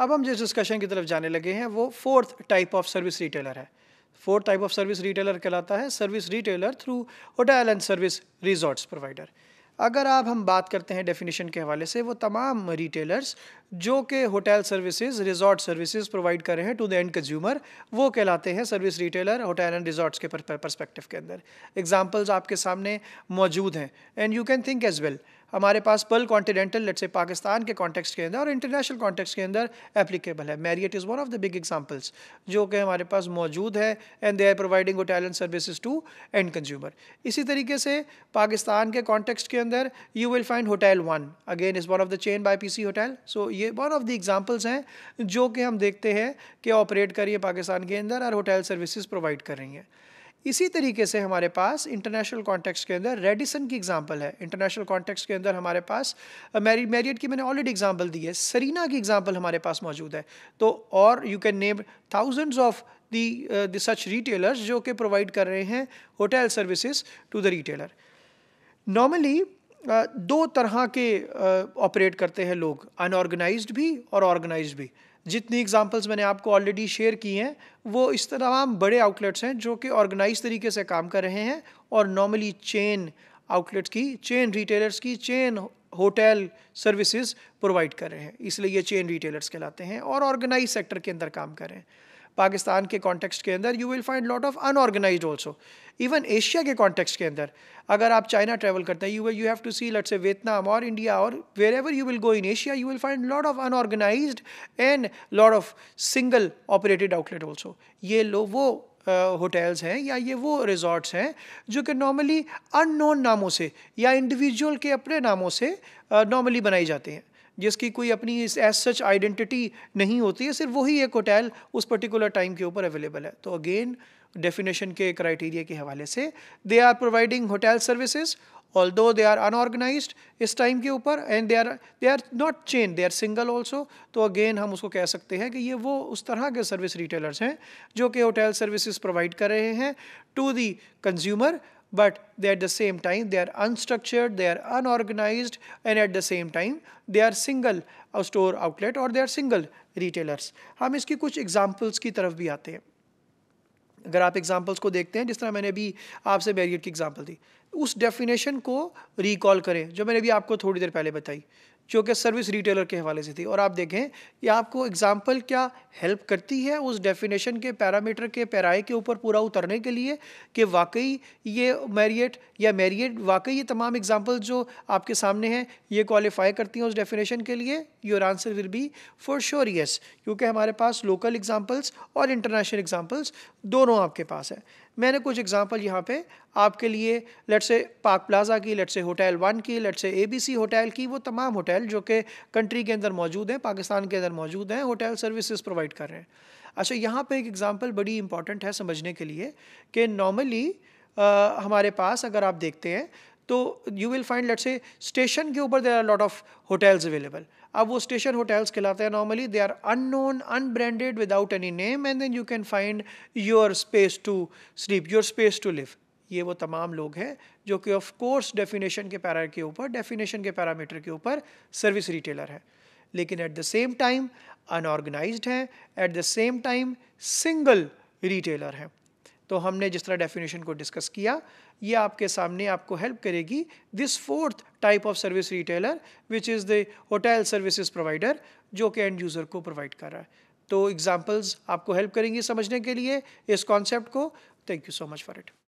अब हम जिस डिस्कशन की तरफ जाने लगे हैं वो fourth type of service retailer है fourth type of service retailer कहलाता है service retailer through hotel and service resorts provider अगर आप हम बात करते हैं डेफिनेशन के हवाले से वो तमाम रिटेलर्स जो कि hotel services resort services provide कर रहे हैं टू द एंड कंज्यूमर वो कहलाते हैं service retailer hotel and resorts के पर्सपेक्टिव के अंदर एग्जांपल्स आपके सामने मौजूद हैं and you can think as well हमारे पास पल कॉन्टीनेंटल लेट से पाकिस्तान के कॉन्टेक्स के अंदर और इंटरनेशनल कॉन्टेक्स के अंदर एप्लीकेबल है Marriott is one of the big examples जो कि हमारे पास मौजूद है and they are providing talent services to end consumer इसी तरीके से पाकिस्तान के कॉन्टेक्स के अंदर you will find hotel one again is one of the chain by P C hotel so ये वन ऑफ द एग्जाम्पल्स हैं जो कि हम देखते हैं कि ऑपरेट करिए पाकिस्तान के अंदर और होटल सर्विसज प्रोवाइड कर रही हैं इसी तरीके से हमारे पास इंटरनेशनल कॉन्टेक्स्ट के अंदर रेडिसन की एग्जांपल है इंटरनेशनल कॉन्टेक्स्ट के अंदर हमारे पास मेरी मैरियट की मैंने ऑलरेडी एग्जांपल दी है सरीना की एग्जांपल हमारे पास मौजूद है तो और you can name thousands of the such retailers जो कि प्रोवाइड कर रहे हैं hotel services to the retailer normally दो तरह के ऑपरेट करते हैं लोग अनऑर्गेनाइज भी और ऑर्गेनाइज भी जितनी एग्जांपल्स मैंने आपको ऑलरेडी शेयर की हैं वो इस तमाम बड़े आउटलेट्स हैं जो कि ऑर्गेनाइज तरीके से काम कर रहे हैं और नॉर्मली चेन आउटलेट्स की चेन रिटेलर्स की चेन होटल सर्विसेज प्रोवाइड कर रहे हैं इसलिए ये चेन रिटेलर्स कहलाते हैं और ऑर्गेनाइज सेक्टर के अंदर काम कर रहे हैं पाकिस्तान के कॉन्टेक्स्ट के अंदर you will find lot of unorganised also even Asia के कॉन्टेक्स्ट के अंदर अगर आप चाइना ट्रैवल करते हैं you you have to see let's say Vietnam और इंडिया और wherever you will go in Asia you will find lot of unorganised and lot of single operated outlet also ये लो वो hotels हैं या ये वो रिजॉर्ट्स हैं जो कि नॉर्मली अननोन नामों से या इंडिविजुअल के अपने नामों से नॉर्मली बनाई जाते हैं जिसकी कोई अपनी एज सच आइडेंटिटी नहीं होती है सिर्फ वही एक होटल उस पर्टिकुलर टाइम के ऊपर अवेलेबल है तो अगेन डेफिनेशन के क्राइटेरिया के हवाले से they are providing hotel services although they are unorganised इस टाइम के ऊपर and they are they are not chain they are single also तो अगेन हम उसको कह सकते हैं कि ये वो उस तरह के सर्विस रिटेलर्स हैं जो कि होटल सर्विसेज प्रोवाइड कर रहे हैं to the consumer but they at the same time they are unstructured, they are unorganized and at the same time they are single a store outlet or they are single retailers. hum iski kuch examples ki taraf bhi aate hain agar aap examples ko dekhte hain jis tarah maine abhi aap se barrier ki example di us definition ko recall kare jo maine abhi aapko thodi der pehle batayi जो कि service retailer के हवाले से थी और आप देखें कि आपको एग्जाम्पल क्या हेल्प करती है उस डेफिनेशन के पैरामीटर के पैराए के ऊपर पूरा उतरने के लिए कि वाकई ये मैरियट या मैरियट वाकई ये तमाम एग्जांपल जो आपके सामने हैं ये क्वालिफाई करती हैं उस डेफिनेशन के लिए your answer will be for sure yes क्योंकि हमारे पास लोकल एग्जाम्पल्स और इंटरनेशनल एग्जाम्पल्स दोनों आपके पास है मैंने कुछ एग्जांपल यहाँ पे आपके लिए लेट से पार्क प्लाजा की लेट से होटल वन की लेट से एबीसी होटल की वो तमाम होटल जो कि कंट्री के अंदर मौजूद हैं पाकिस्तान के अंदर मौजूद हैं होटल सर्विसेज प्रोवाइड कर रहे हैं अच्छा यहाँ पे एक एग्ज़ाम्पल बड़ी इंपॉर्टेंट है समझने के लिए कि नॉर्मली हमारे पास अगर आप देखते हैं तो you will find let's say station के ऊपर there are lot of hotels available अब वो स्टेशन होटल्स खिलाते हैं normally they are unknown unbranded without any name and then you can find your space to sleep your space to live ये वो तमाम लोग हैं जो कि ऑफ कोर्स डेफिनेशन के पैरा के ऊपर डेफिनेशन के पैरामीटर के ऊपर सर्विस रिटेलर है लेकिन at the same time unorganised हैं at the same time single retailer हैं तो हमने जिस तरह डेफिनेशन को डिस्कस किया ये आपके सामने आपको हेल्प करेगी this fourth type of service retailer which is the hotel services provider जो कि एंड यूज़र को प्रोवाइड कर रहा है तो एग्जाम्पल्स आपको हेल्प करेंगी समझने के लिए इस कॉन्सेप्ट को thank you so much for it